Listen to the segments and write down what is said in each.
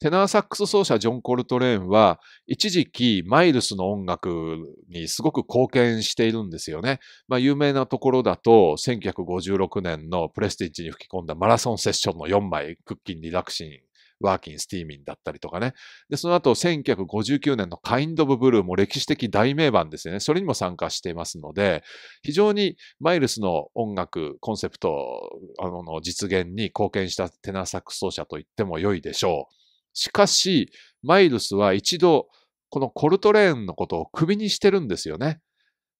テナーサックス奏者ジョン・コルトレーンは、一時期マイルスの音楽にすごく貢献しているんですよね。まあ、有名なところだと、1956年のプレスティッジに吹き込んだマラソンセッションの4枚、クッキン・リラクシン、ワーキン・スティーミンだったりとかね。で、その後、1959年のカインド・ブ・ブルーも歴史的大名盤ですよね。それにも参加していますので、非常にマイルスの音楽、コンセプトの実現に貢献したテナーサックス奏者と言っても良いでしょう。しかし、マイルスは一度、このコルトレーンのことをクビにしてるんですよね。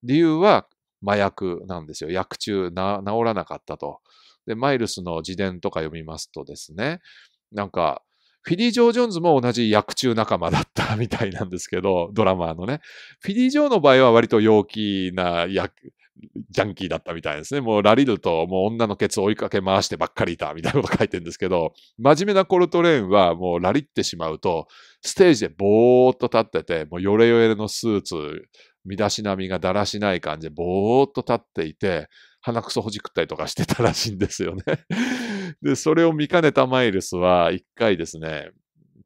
理由は麻薬なんですよ。薬中治らなかったと。で、マイルスの自伝とか読みますとですね、なんか、フィリー・ジョー・ジョーンズも同じ薬中仲間だった みたいなんですけど、ドラマーのね。フィリー・ジョーの場合は割と陽気な薬、ジャンキーだったみたいですね。もうラリルともう女のケツ追いかけ回してばっかりいたみたいなこと書いてるんですけど、真面目なコルトレーンはもうラリってしまうと、ステージでぼーっと立ってて、もうヨレヨレのスーツ、身だしなみがだらしない感じでぼーっと立っていて、鼻くそほじくったりとかしてたらしいんですよね。で、それを見かねたマイルスは一回ですね、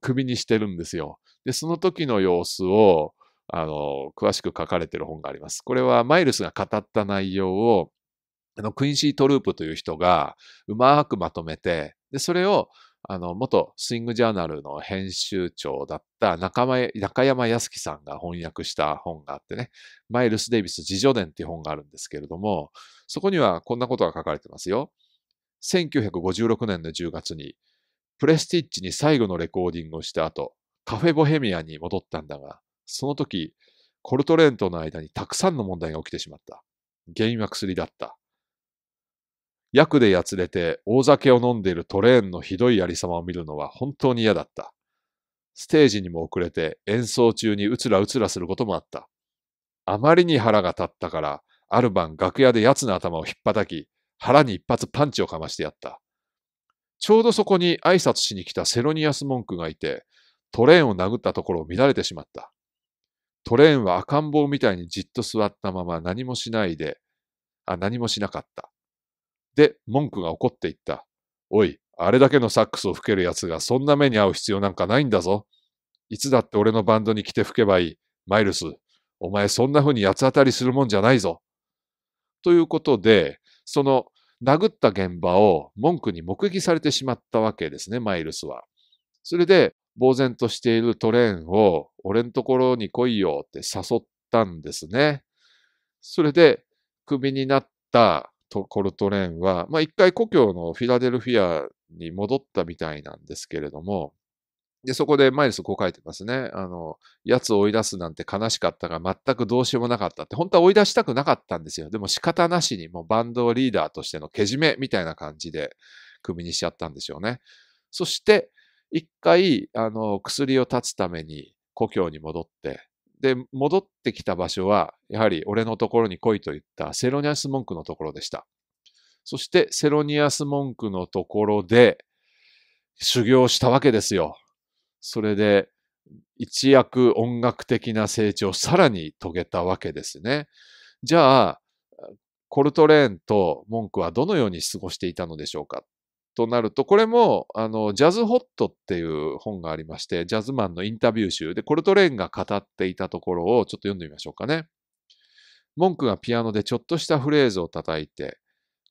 首にしてるんですよ。で、その時の様子を、あの、詳しく書かれている本があります。これはマイルスが語った内容を、あの、クインシー・トループという人がうまくまとめて、で、それを、あの、元スイングジャーナルの編集長だった中中山康樹さんが翻訳した本があってね、マイルス・デイビス自助伝っていう本があるんですけれども、そこにはこんなことが書かれてますよ。1956年の10月に、プレスティッチに最後のレコーディングをした後、カフェボヘミアに戻ったんだが、その時、コルトレーンとの間にたくさんの問題が起きてしまった。原因は薬だった。薬でやつれて大酒を飲んでいるトレーンのひどいやり様を見るのは本当に嫌だった。ステージにも遅れて演奏中にうつらうつらすることもあった。あまりに腹が立ったから、ある晩楽屋で奴の頭をひっぱたき、腹に一発パンチをかましてやった。ちょうどそこに挨拶しに来たセロニアス文句がいて、トレーンを殴ったところを乱れてしまった。トレーンは赤ん坊みたいにじっと座ったまま何もしないで、あ、何もしなかった。で、文句が起こっていった。おい、あれだけのサックスを吹ける奴がそんな目に遭う必要なんかないんだぞ。いつだって俺のバンドに来て吹けばいい。マイルス、お前そんな風に八つ当たりするもんじゃないぞ。ということで、その殴った現場を文句に目撃されてしまったわけですね、マイルスは。それで、呆然としているトレーンを、俺んところに来いよって誘ったんですね。それで、クビになったとコルトレーンは、まあ一回故郷のフィラデルフィアに戻ったみたいなんですけれども、で、そこでマイルスこう書いてますね。あの、奴を追い出すなんて悲しかったが、全くどうしようもなかったって、本当は追い出したくなかったんですよ。でも仕方なしに、もうバンドリーダーとしてのけじめみたいな感じで、クビにしちゃったんでしょうね。そして、一回、あの、薬を断つために故郷に戻って、で、戻ってきた場所は、やはり俺のところに来いと言ったセロニアス文句のところでした。そしてセロニアス文句のところで修行したわけですよ。それで一躍音楽的な成長をさらに遂げたわけですね。じゃあ、コルトレーンと文句はどのように過ごしていたのでしょうかとなると、これも、あの、ジャズホットっていう本がありまして、ジャズマンのインタビュー集で、コルトレーンが語っていたところをちょっと読んでみましょうかね。文句がピアノでちょっとしたフレーズを叩いて、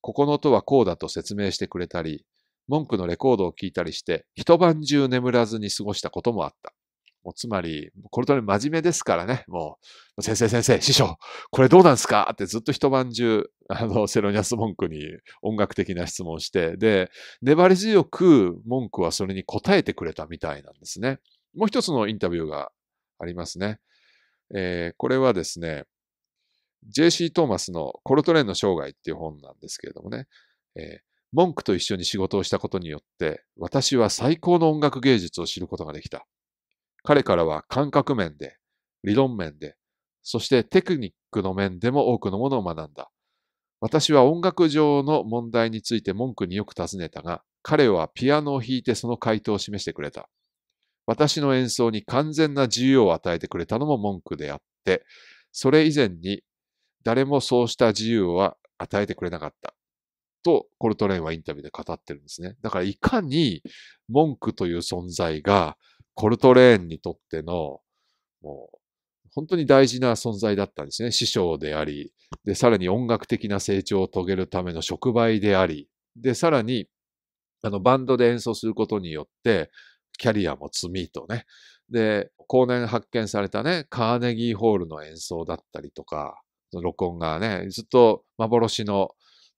ここの音はこうだと説明してくれたり、文句のレコードを聞いたりして、一晩中眠らずに過ごしたこともあった。もうつまり、これとね、真面目ですからね、もう、先生先生、師匠、これどうなんすかってずっと一晩中、あの、セロニアス文句に音楽的な質問をして、で、粘り強く文句はそれに答えてくれたみたいなんですね。もう一つのインタビューがありますね。えー、これはですね、JC トーマスのコルトレーンの生涯っていう本なんですけれどもね、えー、文句と一緒に仕事をしたことによって、私は最高の音楽芸術を知ることができた。彼からは感覚面で、理論面で、そしてテクニックの面でも多くのものを学んだ。私は音楽上の問題について文句によく尋ねたが、彼はピアノを弾いてその回答を示してくれた。私の演奏に完全な自由を与えてくれたのも文句であって、それ以前に誰もそうした自由は与えてくれなかった。と、コルトレーンはインタビューで語ってるんですね。だからいかに文句という存在がコルトレーンにとっての、もう、本当に大事な存在だったんですね。師匠であり、で、さらに音楽的な成長を遂げるための触媒であり、で、さらに、あの、バンドで演奏することによって、キャリアも積みとね。で、後年発見されたね、カーネギーホールの演奏だったりとか、録音がね、ずっと幻の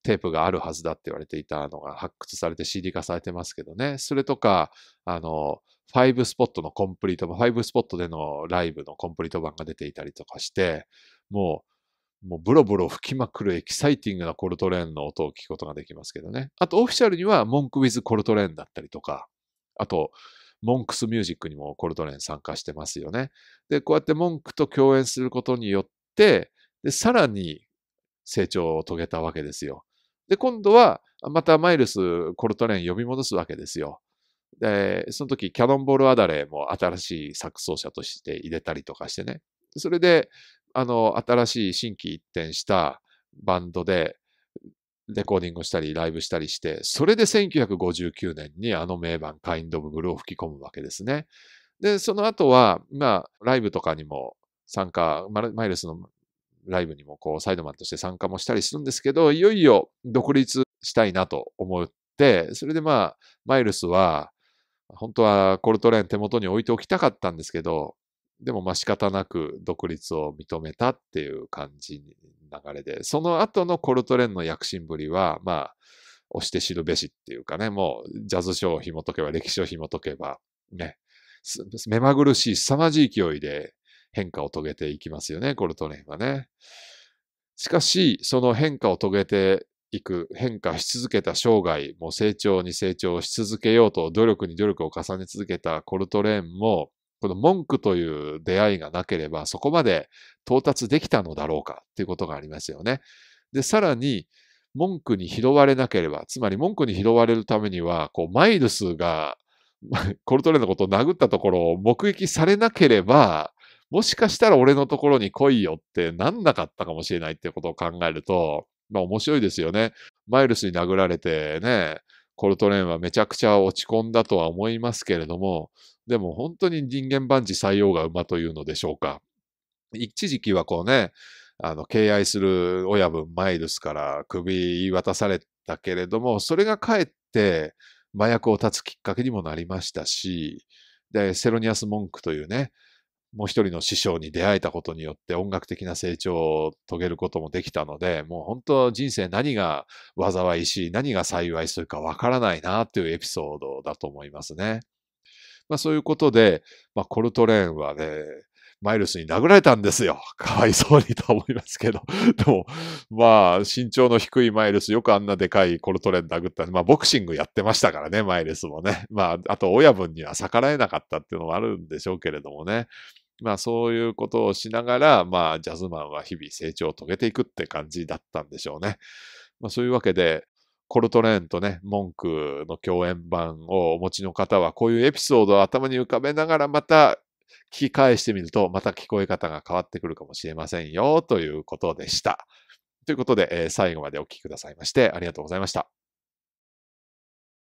テープがあるはずだって言われていたのが発掘されて CD 化されてますけどね。それとか、あの、ブスポットのコンプリート版、ファイブスポットでのライブのコンプリート版が出ていたりとかして、もう、もうブロブロ吹きまくるエキサイティングなコルトレーンの音を聞くことができますけどね。あとオフィシャルにはモン with コルトレーンだったりとか、あと、モンクスミュージックにもコルトレーン参加してますよね。で、こうやってモンクと共演することによって、で、さらに成長を遂げたわけですよ。で、今度は、またマイルス・コルトレーン呼び戻すわけですよ。で、その時、キャノンボール・アダレーも新しい作奏者として入れたりとかしてね。それで、あの、新しい新規一転したバンドで、レコーディングしたり、ライブしたりして、それで1959年にあの名盤、カインド・ブ・ブルを吹き込むわけですね。で、その後は、まあ、ライブとかにも参加、マイルスのライブにもこう、サイドマンとして参加もしたりするんですけど、いよいよ独立したいなと思って、それでまあ、マイルスは、本当はコルトレーン手元に置いておきたかったんですけど、でもまあ仕方なく独立を認めたっていう感じに流れで、その後のコルトレーンの躍進ぶりは、まあ、押して知るべしっていうかね、もうジャズショーを紐解けば、歴史を紐解けば、ね、目まぐるしい凄まじい勢いで変化を遂げていきますよね、コルトレインはね。しかし、その変化を遂げていく、変化し続けた生涯、もう成長に成長し続けようと努力に努力を重ね続けたコルトレーンも、この文句という出会いがなければ、そこまで到達できたのだろうかっていうことがありますよね。で、さらに、文句に拾われなければ、つまり文句に拾われるためには、こう、マイルスが、コ ルトレーンのことを殴ったところを目撃されなければ、もしかしたら俺のところに来いよってなんなかったかもしれないってことを考えると、まあ面白いですよね。マイルスに殴られてね、コルトレーンはめちゃくちゃ落ち込んだとは思いますけれども、でも本当に人間万事採用が馬というのでしょうか。一時期はこうね、あの、敬愛する親分マイルスから首言い渡されたけれども、それがかえって麻薬を断つきっかけにもなりましたし、で、セロニアス・モンクというね、もう一人の師匠に出会えたことによって音楽的な成長を遂げることもできたので、もう本当人生何が災いし、何が幸いするかわからないなっていうエピソードだと思いますね。まあそういうことで、まあコルトレーンはね、マイルスに殴られたんですよ。かわいそうにと思いますけど。でも、まあ、身長の低いマイルス、よくあんなでかいコルトレン殴った。まあ、ボクシングやってましたからね、マイルスもね。まあ、あと親分には逆らえなかったっていうのもあるんでしょうけれどもね。まあそういうことをしながら、まあジャズマンは日々成長を遂げていくって感じだったんでしょうね。まあそういうわけで、コルトレーンとね、文句の共演版をお持ちの方は、こういうエピソードを頭に浮かべながらまた聞き返してみると、また聞こえ方が変わってくるかもしれませんよ、ということでした。ということで、えー、最後までお聴きくださいまして、ありがとうございました。